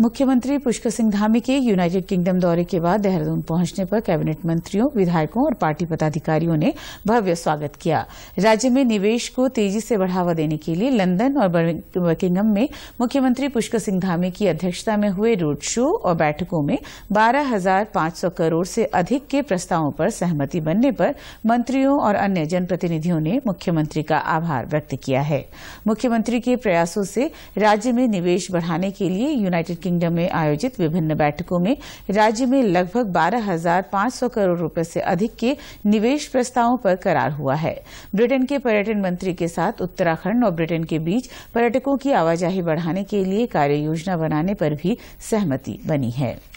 मुख्यमंत्री पुष्कर सिंह धामी के United kingdom दौरे के बाद देहरादून पहुंचने पर कैबिनेट मंत्रियों विधायकों और पार्टी पदाधिकारियों ने भव्य स्वागत किया राज्य में निवेश को तेजी से बढ़ावा देने के लिए लंदन और बर्किंगम में मुख्यमंत्री पुष्कर सिंह धामी की अध्यक्षता में हुए रोड शो और बैठकों में बारह करोड़ से अधिक के प्रस्तावों पर सहमति बनने पर मंत्रियों और अन्य जनप्रतिनिधियों ने मुख्यमंत्री का आभार व्यक्त किया है मुख्यमंत्री के प्रयासों से राज्य में निवेश बढ़ाने के लिए यूनाइटेड किंगडम में आयोजित विभिन्न बैठकों में राज्य में लगभग 12,500 करोड़ रुपए से अधिक के निवेश प्रस्तावों पर करार हुआ है ब्रिटेन के पर्यटन मंत्री के साथ उत्तराखंड और ब्रिटेन के बीच पर्यटकों की आवाजाही बढ़ाने के लिए कार्य योजना बनाने पर भी सहमति बनी है